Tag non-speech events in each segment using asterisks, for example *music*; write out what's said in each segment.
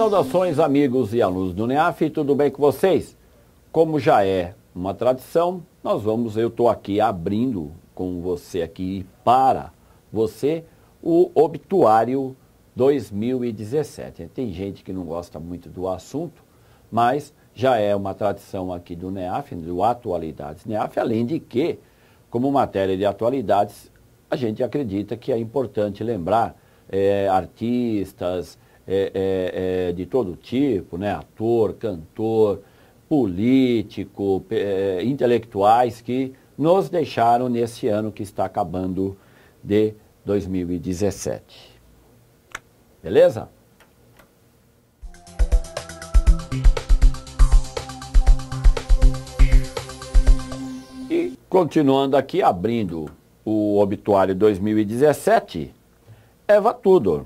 Saudações, amigos e alunos do NEAF, tudo bem com vocês? Como já é uma tradição, nós vamos, eu estou aqui abrindo com você aqui para você o obituário 2017. Tem gente que não gosta muito do assunto, mas já é uma tradição aqui do NEAF, do Atualidades NEAF, além de que, como matéria de atualidades, a gente acredita que é importante lembrar é, artistas, é, é, é, de todo tipo, né? ator, cantor, político, é, intelectuais que nos deixaram nesse ano que está acabando de 2017. Beleza? E continuando aqui, abrindo o obituário 2017, Eva Tudor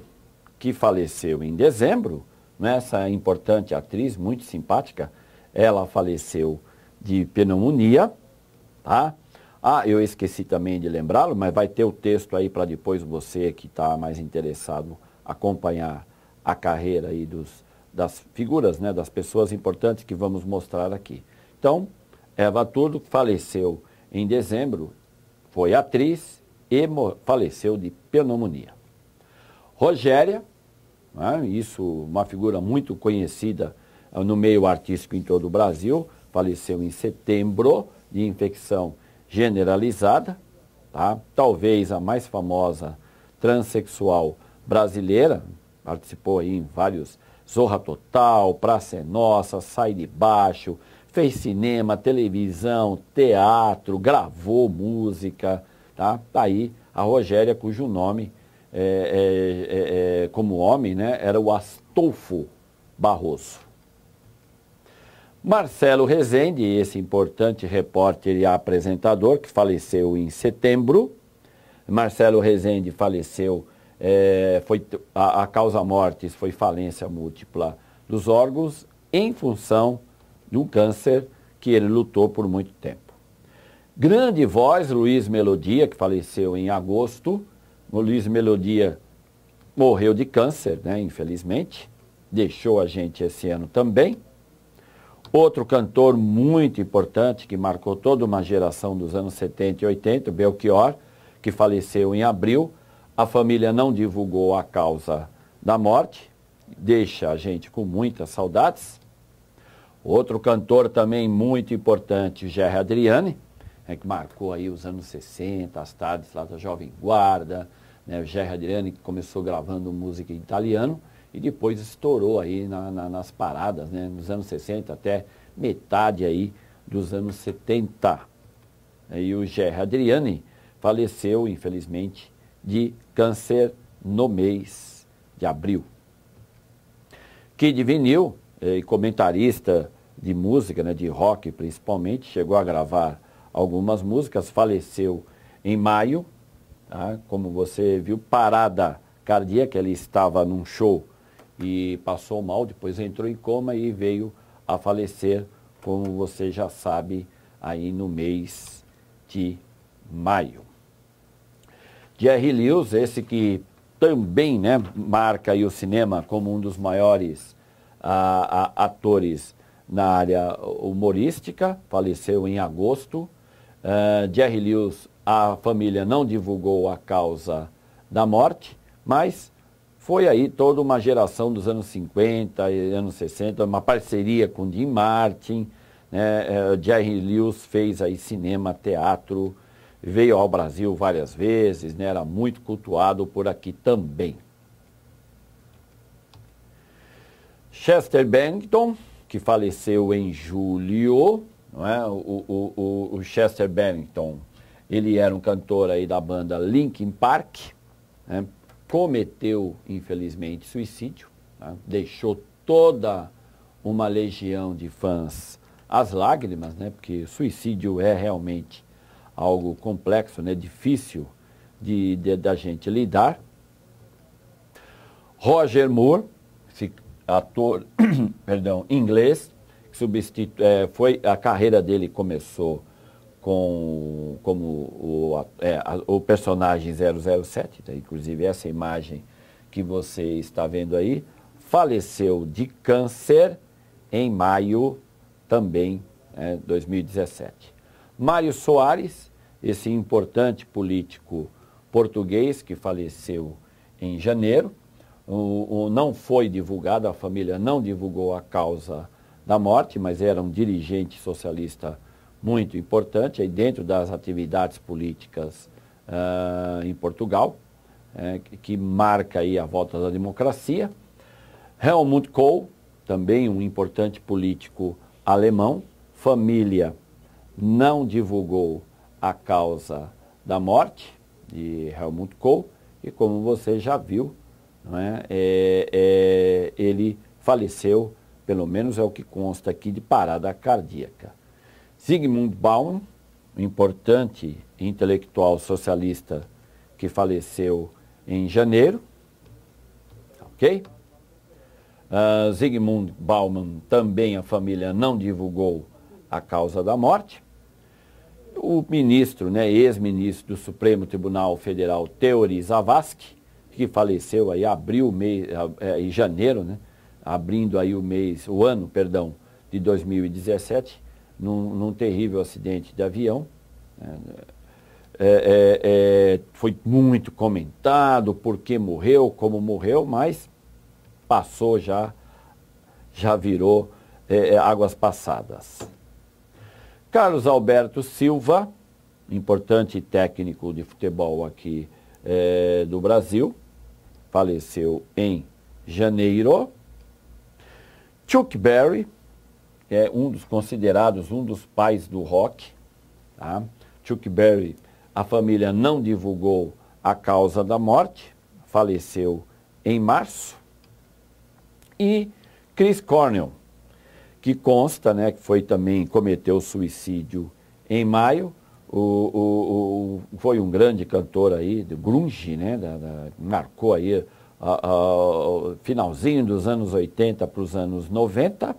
que faleceu em dezembro, né, essa importante atriz, muito simpática, ela faleceu de pneumonia, tá? Ah, eu esqueci também de lembrá-lo, mas vai ter o texto aí para depois você que está mais interessado acompanhar a carreira aí dos, das figuras, né, das pessoas importantes que vamos mostrar aqui. Então, Eva Tudo faleceu em dezembro, foi atriz e faleceu de pneumonia. Rogéria, né? isso uma figura muito conhecida eh, no meio artístico em todo o Brasil, faleceu em setembro de infecção generalizada, tá? talvez a mais famosa transexual brasileira, participou aí em vários Zorra Total, Praça é Nossa, Sai de Baixo, fez cinema, televisão, teatro, gravou música, tá? Tá aí a Rogéria, cujo nome é é, é, é, como homem, né, era o Astolfo Barroso. Marcelo Rezende, esse importante repórter e apresentador, que faleceu em setembro. Marcelo Rezende faleceu, é, foi, a, a causa mortis foi falência múltipla dos órgãos em função de um câncer que ele lutou por muito tempo. Grande voz, Luiz Melodia, que faleceu em agosto. O Luiz Melodia morreu de câncer, né, infelizmente. Deixou a gente esse ano também. Outro cantor muito importante que marcou toda uma geração dos anos 70 e 80, Belchior, que faleceu em abril. A família não divulgou a causa da morte, deixa a gente com muitas saudades. Outro cantor também muito importante, Gerry Adriane, né, que marcou aí os anos 60, as tardes lá da Jovem Guarda, né, o Gerry Adriani, que começou gravando música em italiano e depois estourou aí na, na, nas paradas, né, nos anos 60 até metade aí dos anos 70. E o Gerry Adriani faleceu, infelizmente, de câncer no mês de abril. Kid Vinil, eh, comentarista de música, né, de rock principalmente, chegou a gravar algumas músicas, faleceu em maio, tá? como você viu, parada cardíaca, ele estava num show e passou mal, depois entrou em coma e veio a falecer, como você já sabe, aí no mês de maio. Jerry Lewis, esse que também né, marca o cinema como um dos maiores atores na área humorística, faleceu em agosto, ah, Jerry Lewis, a família não divulgou a causa da morte, mas foi aí toda uma geração dos anos 50 e anos 60, uma parceria com Jim Martin, né? É, Jerry Lewis fez aí cinema, teatro, veio ao Brasil várias vezes, né? era muito cultuado por aqui também. Chester Bennington, que faleceu em julho, não é? o, o, o, o Chester Bennington, ele era um cantor aí da banda Linkin Park, né? cometeu, infelizmente, suicídio, né? deixou toda uma legião de fãs às lágrimas, né? porque suicídio é realmente algo complexo, né? difícil de, de da gente lidar. Roger Moore, ator *clears throat* perdão, inglês, substitu é, foi a carreira dele começou com como o, é, o personagem 007, tá? Né? inclusive essa imagem que você está vendo aí, faleceu de câncer em maio também, né, 2017. Mário Soares, esse importante político português que faleceu em janeiro, o, o, não foi divulgado, a família não divulgou a causa da morte, mas era um dirigente socialista muito importante aí dentro das atividades políticas uh, em Portugal, eh, que, marca aí a volta da democracia. Helmut Kohl, também um importante político alemão, família não divulgou a causa da morte de Helmut Kohl e como você já viu, é? É, é, ele faleceu pelo menos é o que consta aqui de parada cardíaca. Sigmund Baum, um importante intelectual socialista que faleceu em janeiro, ok? Uh, ah, Zygmunt Bauman também a família não divulgou a causa da morte. O ministro, né, ex-ministro do Supremo Tribunal Federal, Teori Zavascki, que faleceu aí abril, meio, ah, é, em janeiro, né, abrindo aí o mês, o ano, perdão, de 2017, num, num terrível acidente de avião. É, é, é, é, foi muito comentado por que morreu, como morreu, mas passou já, já virou é, é, águas passadas. Carlos Alberto Silva, importante técnico de futebol aqui do Brasil, faleceu em janeiro. Chuck Berry, que é um dos considerados um dos pais do rock. Tá? Chuck Berry, a família não divulgou a causa da morte, faleceu em março. E Chris Cornell, que consta, né, que foi também cometeu suicídio em maio. O, o, o foi um grande cantor aí, do grunge, né, da, da, marcou aí finalzinho dos anos 80 para os anos 90.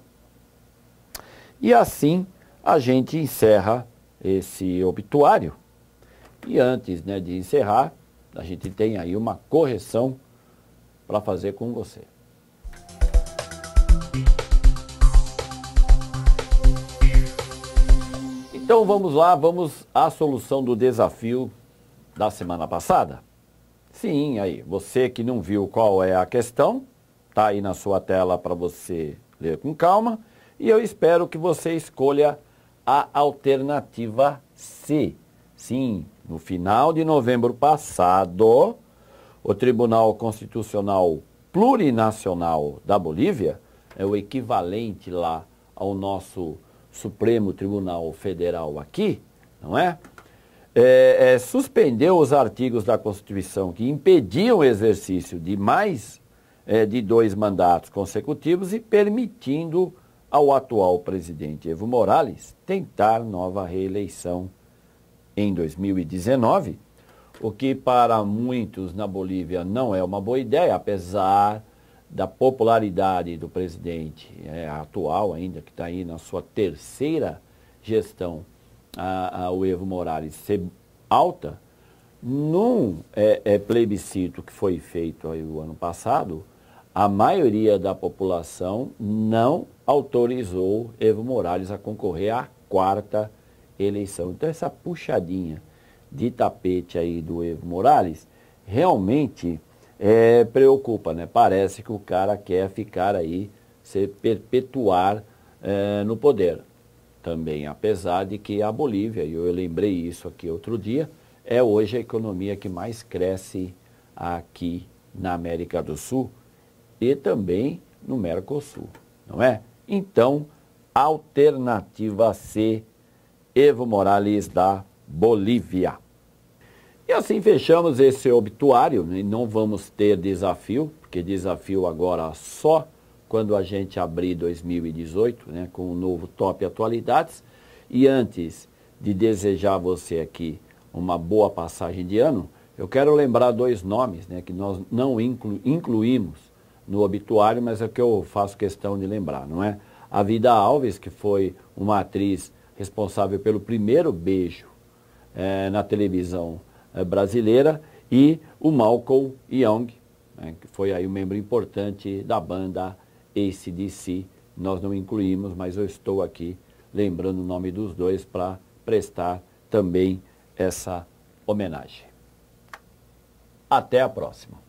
E assim a gente encerra esse obituário. E antes né, de encerrar, a gente tem aí uma correção para fazer com você. Então vamos lá, vamos à solução do desafio da semana passada. Sim, aí, você que não viu qual é a questão, está aí na sua tela para você ler com calma. E eu espero que você escolha a alternativa C. Sim, no final de novembro passado, o Tribunal Constitucional Plurinacional da Bolívia é o equivalente lá ao nosso Supremo Tribunal Federal aqui, não é? é, é, suspendeu os artigos da Constituição que impediam o exercício de mais é, de dois mandatos consecutivos e permitindo ao atual presidente Evo Morales tentar nova reeleição em 2019, o que para muitos na Bolívia não é uma boa ideia, apesar da popularidade do presidente é, atual ainda, que está aí na sua terceira gestão a, o Evo Morales ser alta, num é, é, plebiscito que foi feito aí o ano passado, a maioria da população não autorizou Evo Morales a concorrer à quarta eleição. Então essa puxadinha de tapete aí do Evo Morales realmente é, preocupa, né? Parece que o cara quer ficar aí, se perpetuar é, no poder também, apesar de que a Bolívia, e eu lembrei isso aqui outro dia, é hoje a economia que mais cresce aqui na América do Sul e também no Mercosul, não é? Então, alternativa C, Evo Morales da Bolívia. E assim fechamos esse obituário, não vamos ter desafio, porque desafio agora só quando a gente abrir 2018, né, com o novo Top Atualidades. E antes de desejar você aqui uma boa passagem de ano, eu quero lembrar dois nomes né, que nós não inclu, incluímos no obituário, mas é que eu faço questão de lembrar, não é? A Vida Alves, que foi uma atriz responsável pelo primeiro beijo é, na televisão é, brasileira, e o Malcolm Young, né, que foi aí um membro importante da banda esse de si nós não incluímos, mas eu estou aqui lembrando o nome dos dois para prestar também essa homenagem. Até a próxima.